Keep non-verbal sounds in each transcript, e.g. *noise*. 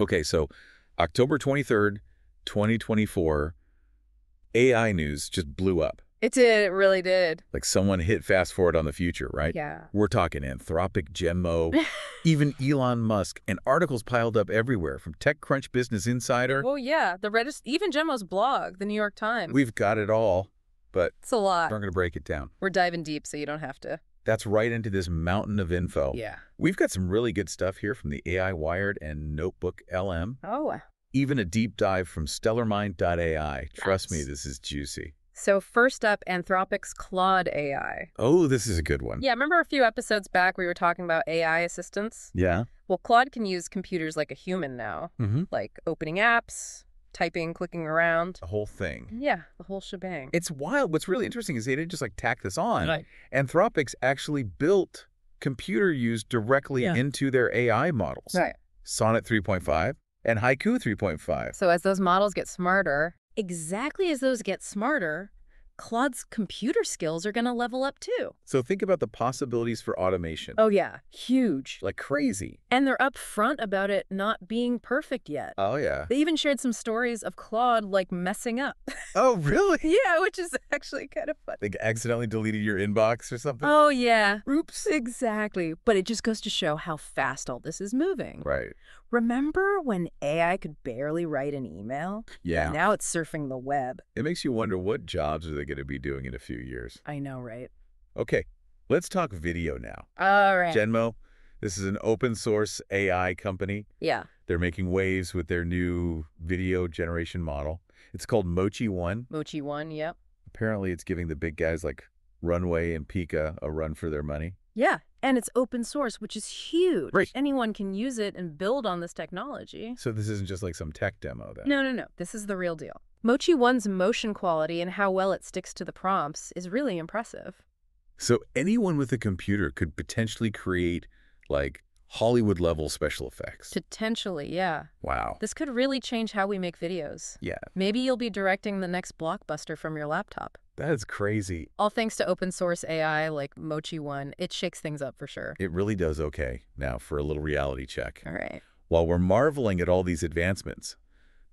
Okay, so October 23rd, 2024, AI news just blew up. It did. It really did. Like someone hit fast forward on the future, right? Yeah. We're talking Anthropic, Gemmo, *laughs* even Elon Musk, and articles piled up everywhere from TechCrunch Business Insider. Oh, yeah. The Reddit, even Gemmo's blog, the New York Times. We've got it all, but it's a lot. We're going to break it down. We're diving deep so you don't have to. That's right into this mountain of info. Yeah. We've got some really good stuff here from the AI Wired and Notebook LM. Oh. Even a deep dive from stellarmind.ai. Trust me, this is juicy. So first up, Anthropic's Claude AI. Oh, this is a good one. Yeah, remember a few episodes back we were talking about AI assistants? Yeah. Well, Claude can use computers like a human now, mm -hmm. like opening apps, typing, clicking around. The whole thing. Yeah, the whole shebang. It's wild. What's really interesting is they didn't just like tack this on. Right. Anthropics actually built computer use directly yeah. into their AI models. Right. Sonnet 3.5 and Haiku 3.5. So as those models get smarter, exactly as those get smarter, Claude's computer skills are going to level up too. So think about the possibilities for automation. Oh, yeah. Huge. Like crazy. And they're upfront about it not being perfect yet. Oh, yeah. They even shared some stories of Claude like messing up. *laughs* Oh, really? yeah, which is *laughs* actually kind of fun. Like accidentally deleted your inbox or something? Oh, yeah. Oops. Exactly. But it just goes to show how fast all this is moving. Right. Remember when AI could barely write an email? Yeah. Now it's surfing the web. It makes you wonder what jobs are they going to be doing in a few years. I know, right? Okay, let's talk video now. All right. Genmo, this is an open source AI company. Yeah. They're making waves with their new video generation model. It's called Mochi One. Mochi One, yep. Apparently, it's giving the big guys like Runway and Pika a run for their money. Yeah, and it's open source, which is huge. Right. Anyone can use it and build on this technology. So this isn't just like some tech demo then? No, no, no. This is the real deal. Mochi 1's motion quality and how well it sticks to the prompts is really impressive. So anyone with a computer could potentially create, like, Hollywood-level special effects. Potentially, yeah. Wow. This could really change how we make videos. Yeah. Maybe you'll be directing the next blockbuster from your laptop. That is crazy. All thanks to open source AI like Mochi One, it shakes things up for sure. It really does okay. Now for a little reality check. All right. While we're marveling at all these advancements,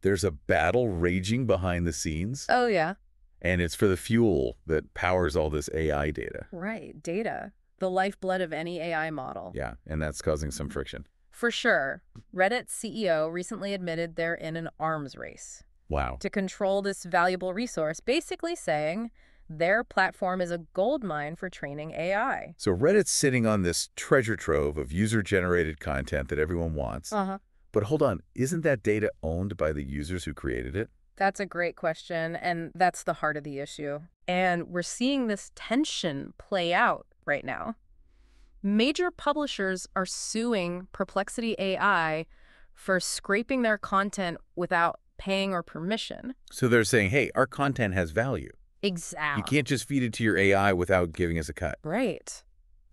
there's a battle raging behind the scenes. Oh, yeah. And it's for the fuel that powers all this AI data. Right, data. The lifeblood of any AI model. Yeah, and that's causing some friction. For sure. Reddit CEO recently admitted they're in an arms race. Wow. To control this valuable resource, basically saying their platform is a goldmine for training AI. So Reddit's sitting on this treasure trove of user-generated content that everyone wants. Uh -huh. But hold on, isn't that data owned by the users who created it? That's a great question, and that's the heart of the issue. And we're seeing this tension play out right now. Major publishers are suing Perplexity AI for scraping their content without paying or permission. So they're saying, hey, our content has value. Exactly. You can't just feed it to your AI without giving us a cut. Right.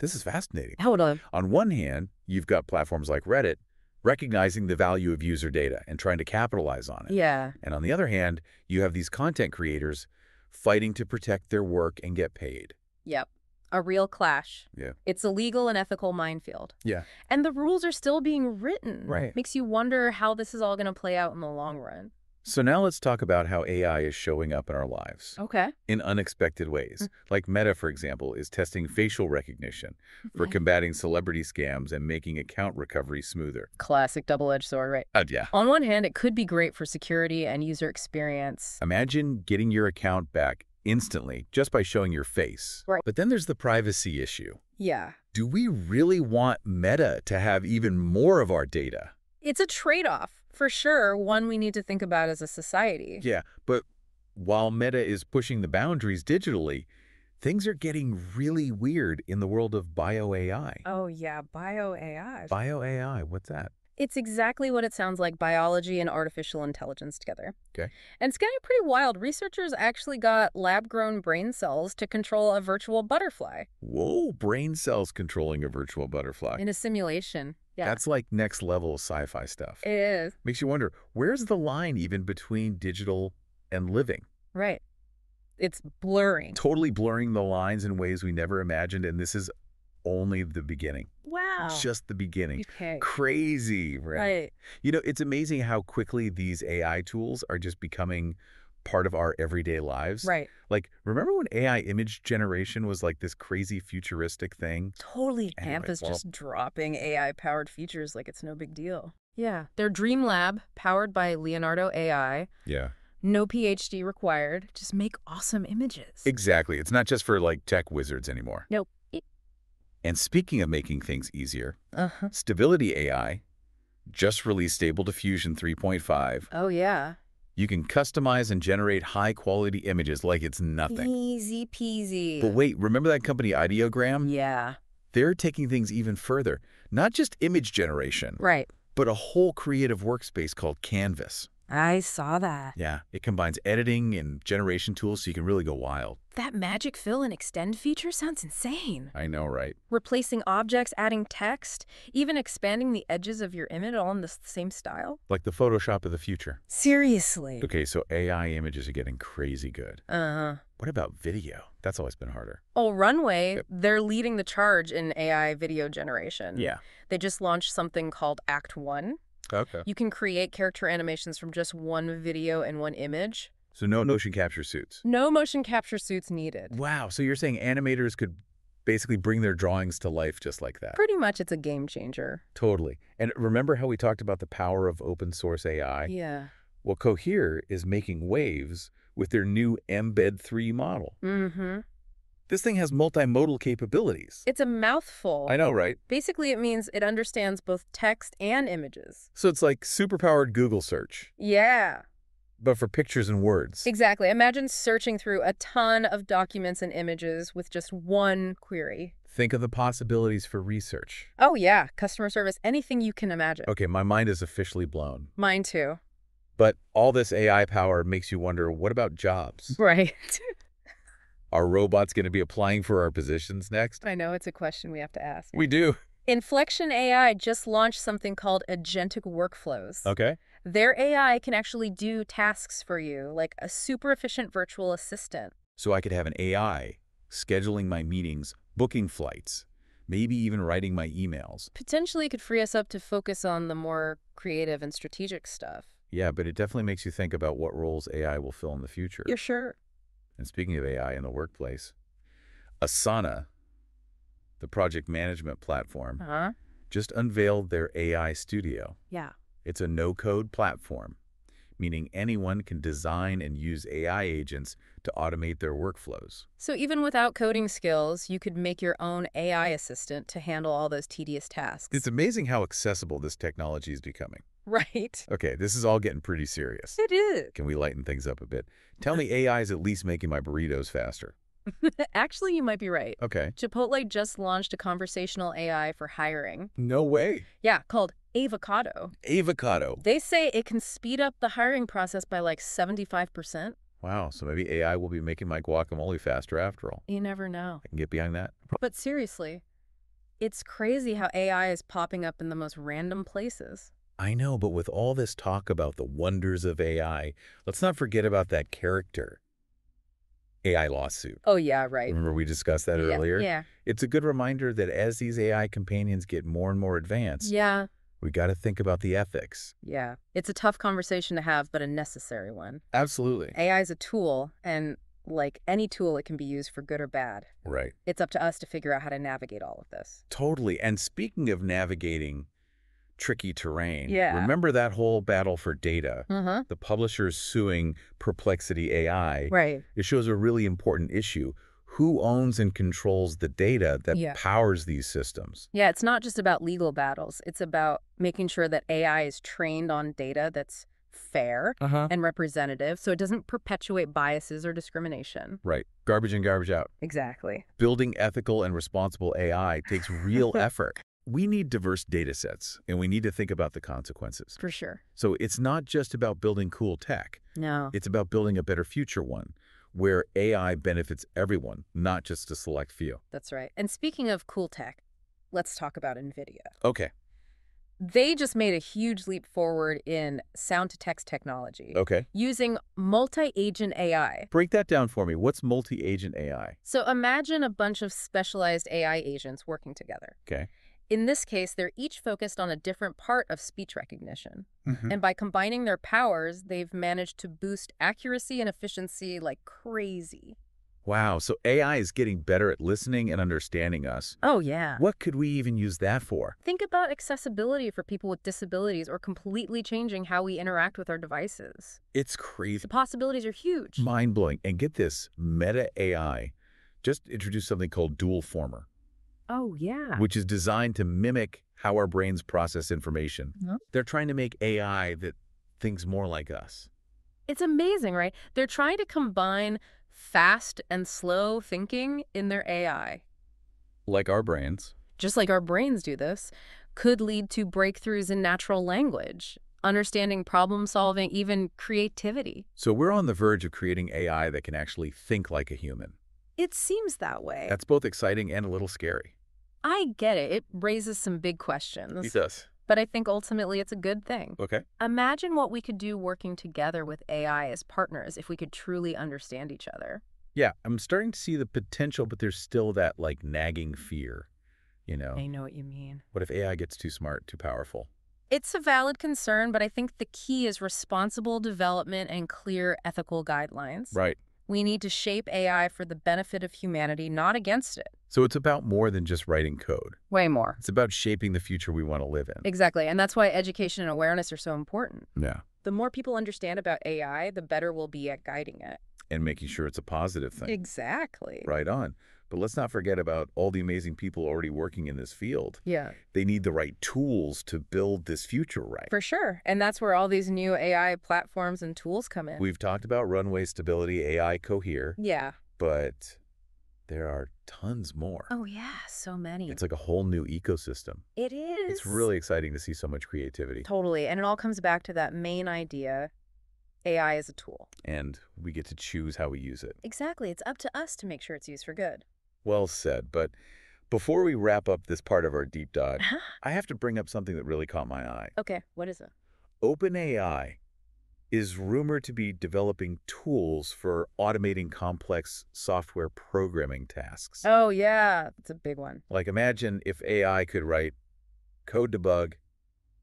This is fascinating. Hold on. On one hand, you've got platforms like Reddit recognizing the value of user data and trying to capitalize on it. Yeah. And on the other hand, you have these content creators fighting to protect their work and get paid. Yep. A real clash. Yeah. It's a legal and ethical minefield. Yeah. And the rules are still being written. Right. Makes you wonder how this is all going to play out in the long run. So now let's talk about how AI is showing up in our lives. Okay. In unexpected ways. Mm. Like Meta, for example, is testing facial recognition for combating celebrity scams and making account recovery smoother. Classic double-edged sword, right? Uh, yeah. On one hand, it could be great for security and user experience. Imagine getting your account back instantly just by showing your face. Right. But then there's the privacy issue. Yeah. Do we really want Meta to have even more of our data? It's a trade-off for sure one we need to think about as a society. Yeah, but while Meta is pushing the boundaries digitally, things are getting really weird in the world of bio-AI. Oh yeah, bio-AI. Bio-AI, what's that? It's exactly what it sounds like, biology and artificial intelligence together. Okay. And it's getting pretty wild. Researchers actually got lab-grown brain cells to control a virtual butterfly. Whoa, brain cells controlling a virtual butterfly. In a simulation. Yeah. That's like next level sci-fi stuff. It is. Makes you wonder, where's the line even between digital and living? Right. It's blurring. Totally blurring the lines in ways we never imagined, and this is only the beginning. Wow. Just the beginning. Okay. Crazy, right? right? You know, it's amazing how quickly these AI tools are just becoming part of our everyday lives. Right. Like, remember when AI image generation was like this crazy futuristic thing? Totally. Anyway, Campus well, just dropping AI-powered features like it's no big deal. Yeah. Their dream lab, powered by Leonardo AI. Yeah. No PhD required. Just make awesome images. Exactly. It's not just for like tech wizards anymore. Nope. And speaking of making things easier, uh -huh. Stability AI just released Stable Diffusion 3.5. Oh, yeah. You can customize and generate high-quality images like it's nothing. Easy peasy. But wait, remember that company Ideogram? Yeah. They're taking things even further. Not just image generation. Right. But a whole creative workspace called Canvas. I saw that. Yeah, it combines editing and generation tools so you can really go wild. That magic fill and extend feature sounds insane. I know, right? Replacing objects, adding text, even expanding the edges of your image all in the same style. Like the Photoshop of the future. Seriously. Okay, so AI images are getting crazy good. Uh-huh. What about video? That's always been harder. Oh, Runway, yep. they're leading the charge in AI video generation. Yeah. They just launched something called Act One Okay. You can create character animations from just one video and one image. So no motion capture suits? No motion capture suits needed. Wow. So you're saying animators could basically bring their drawings to life just like that. Pretty much it's a game changer. Totally. And remember how we talked about the power of open source AI? Yeah. Well, Cohere is making waves with their new Embed 3 model. Mm-hmm. This thing has multimodal capabilities. It's a mouthful. I know, right? Basically, it means it understands both text and images. So it's like superpowered Google search. Yeah. But for pictures and words. Exactly. Imagine searching through a ton of documents and images with just one query. Think of the possibilities for research. Oh, yeah. Customer service, anything you can imagine. Okay, my mind is officially blown. Mine too. But all this AI power makes you wonder, what about jobs? Right. *laughs* Are robots going to be applying for our positions next? I know it's a question we have to ask. We do. Inflection AI just launched something called agentic workflows. Okay. Their AI can actually do tasks for you, like a super efficient virtual assistant. So I could have an AI scheduling my meetings, booking flights, maybe even writing my emails. Potentially could free us up to focus on the more creative and strategic stuff. Yeah, but it definitely makes you think about what roles AI will fill in the future. You're sure. And speaking of AI in the workplace, Asana, the project management platform, uh -huh. just unveiled their AI studio. Yeah. It's a no-code platform meaning anyone can design and use AI agents to automate their workflows. So even without coding skills, you could make your own AI assistant to handle all those tedious tasks. It's amazing how accessible this technology is becoming. *laughs* Right. Okay, this is all getting pretty serious. It is. Can we lighten things up a bit? Tell me AI is at least making my burritos faster. *laughs* Actually, you might be right. Okay. Chipotle just launched a conversational AI for hiring. No way. Yeah, called Avocado. Avocado. They say it can speed up the hiring process by like 75%. Wow, so maybe AI will be making my guacamole faster after all. You never know. I can get behind that. But seriously, it's crazy how AI is popping up in the most random places. I know, but with all this talk about the wonders of AI, let's not forget about that character. AI lawsuit. Oh, yeah, right. Remember we discussed that yeah, earlier? Yeah. It's a good reminder that as these AI companions get more and more advanced, yeah, we got to think about the ethics. Yeah. It's a tough conversation to have, but a necessary one. Absolutely. AI is a tool, and like any tool, it can be used for good or bad. Right. It's up to us to figure out how to navigate all of this. Totally. And speaking of navigating, tricky terrain. Yeah. Remember that whole battle for data? Uh mm-hmm. -huh. The publishers suing Perplexity AI. Right. It shows a really important issue. Who owns and controls the data that yeah. powers these systems? Yeah, it's not just about legal battles. It's about making sure that AI is trained on data that's fair uh -huh. and representative so it doesn't perpetuate biases or discrimination. Right. Garbage in, garbage out. Exactly. Building ethical and responsible AI takes real *laughs* effort we need diverse data sets and we need to think about the consequences. For sure. So it's not just about building cool tech. No. It's about building a better future one where AI benefits everyone, not just a select few. That's right. And speaking of cool tech, let's talk about NVIDIA. Okay. They just made a huge leap forward in sound-to-text technology. Okay. Using multi-agent AI. Break that down for me. What's multi-agent AI? So imagine a bunch of specialized AI agents working together. Okay in this case, they're each focused on a different part of speech recognition. Mm -hmm. And by combining their powers, they've managed to boost accuracy and efficiency like crazy. Wow, so AI is getting better at listening and understanding us. Oh, yeah. What could we even use that for? Think about accessibility for people with disabilities or completely changing how we interact with our devices. It's crazy. The possibilities are huge. Mind-blowing. And get this, Meta AI just introduced something called Dual Former Oh, yeah. Which is designed to mimic how our brains process information. Mm -hmm. They're trying to make AI that thinks more like us. It's amazing, right? They're trying to combine fast and slow thinking in their AI. Like our brains. Just like our brains do this, could lead to breakthroughs in natural language, understanding problem solving, even creativity. So we're on the verge of creating AI that can actually think like a human. It seems that way. That's both exciting and a little scary. I get it. It raises some big questions. It does. But I think ultimately it's a good thing. Okay. Imagine what we could do working together with AI as partners if we could truly understand each other. Yeah, I'm starting to see the potential, but there's still that like nagging fear, you know. I know what you mean. What if AI gets too smart, too powerful? It's a valid concern, but I think the key is responsible development and clear ethical guidelines. Right. We need to shape AI for the benefit of humanity, not against it. So it's about more than just writing code. Way more. It's about shaping the future we want to live in. Exactly. And that's why education and awareness are so important. Yeah. The more people understand about AI, the better we'll be at guiding it. And making sure it's a positive thing. Exactly. Right on. But let's not forget about all the amazing people already working in this field. Yeah. They need the right tools to build this future right. For sure. And that's where all these new AI platforms and tools come in. We've talked about runway stability, AI cohere. Yeah. But there are tons more. Oh, yeah, so many. It's like a whole new ecosystem. It is. It's really exciting to see so much creativity. Totally. And it all comes back to that main idea AI is a tool. And we get to choose how we use it. Exactly. It's up to us to make sure it's used for good. Well said. But before we wrap up this part of our deep dive, *laughs* I have to bring up something that really caught my eye. Okay. What is it? OpenAI is rumored to be developing tools for automating complex software programming tasks. Oh, yeah. That's a big one. Like imagine if AI could write code debug,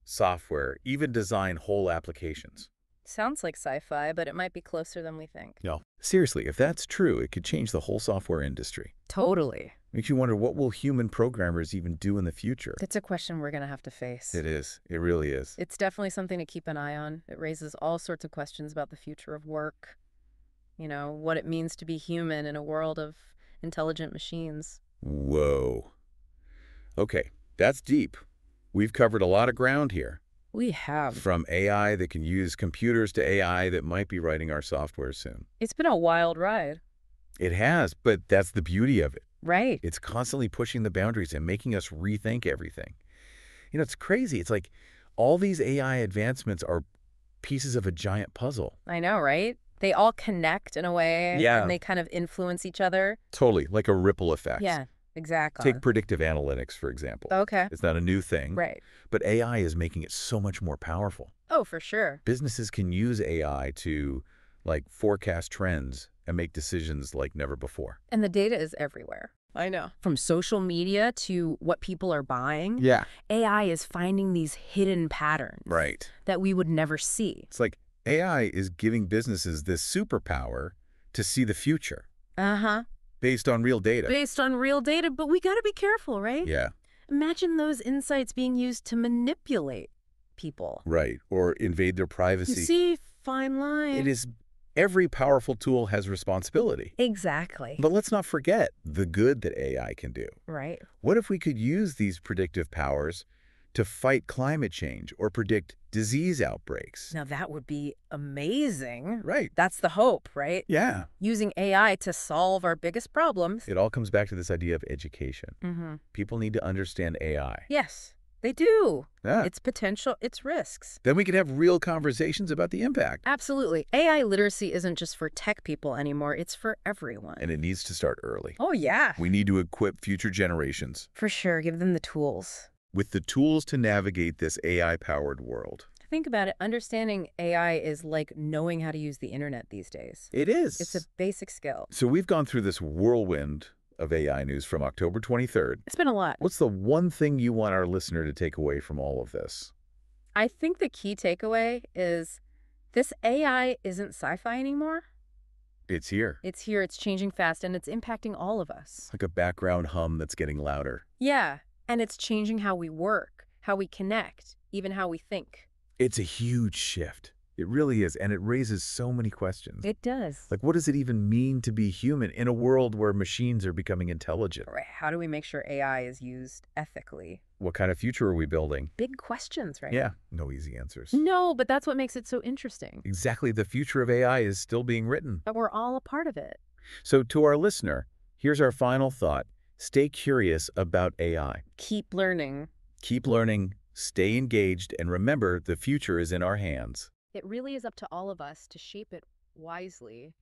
software, even design whole applications. Sounds like sci-fi, but it might be closer than we think. No, Seriously, if that's true, it could change the whole software industry. Totally. Makes you wonder, what will human programmers even do in the future? That's a question we're going to have to face. It is. It really is. It's definitely something to keep an eye on. It raises all sorts of questions about the future of work, you know, what it means to be human in a world of intelligent machines. Whoa. Okay, that's deep. We've covered a lot of ground here. We have. From AI that can use computers to AI that might be writing our software soon. It's been a wild ride. It has, but that's the beauty of it. Right. It's constantly pushing the boundaries and making us rethink everything. You know, it's crazy. It's like all these AI advancements are pieces of a giant puzzle. I know, right? They all connect in a way. Yeah. And they kind of influence each other. Totally. Like a ripple effect. Yeah. Exactly. Take predictive analytics, for example. Okay. It's not a new thing. Right. But AI is making it so much more powerful. Oh, for sure. Businesses can use AI to like forecast trends and make decisions like never before. And the data is everywhere. I know. From social media to what people are buying. Yeah. AI is finding these hidden patterns. Right. That we would never see. It's like AI is giving businesses this superpower to see the future. Uh-huh. Based on real data. Based on real data, but we got to be careful, right? Yeah. Imagine those insights being used to manipulate people. Right, or invade their privacy. You see, fine line. It is every powerful tool has responsibility. Exactly. But let's not forget the good that AI can do. Right. What if we could use these predictive powers to fight climate change or predict disease outbreaks. Now, that would be amazing. Right. That's the hope, right? Yeah. Using AI to solve our biggest problems. It all comes back to this idea of education. Mm -hmm. People need to understand AI. Yes, they do. Yeah. Its potential, its risks. Then we can have real conversations about the impact. Absolutely. AI literacy isn't just for tech people anymore. It's for everyone. And it needs to start early. Oh, yeah. We need to equip future generations. For sure. Give them the tools with the tools to navigate this AI-powered world. Think about it. Understanding AI is like knowing how to use the internet these days. It is. It's a basic skill. So we've gone through this whirlwind of AI news from October 23rd. It's been a lot. What's the one thing you want our listener to take away from all of this? I think the key takeaway is this AI isn't sci-fi anymore. It's here. It's here. It's changing fast, and it's impacting all of us. Like a background hum that's getting louder. Yeah. And it's changing how we work, how we connect, even how we think. It's a huge shift. It really is, and it raises so many questions. It does. Like, what does it even mean to be human in a world where machines are becoming intelligent? Right. How do we make sure AI is used ethically? What kind of future are we building? Big questions, right? Yeah, no easy answers. No, but that's what makes it so interesting. Exactly. The future of AI is still being written. But we're all a part of it. So to our listener, here's our final thought. Stay curious about AI. Keep learning. Keep learning, stay engaged, and remember the future is in our hands. It really is up to all of us to shape it wisely.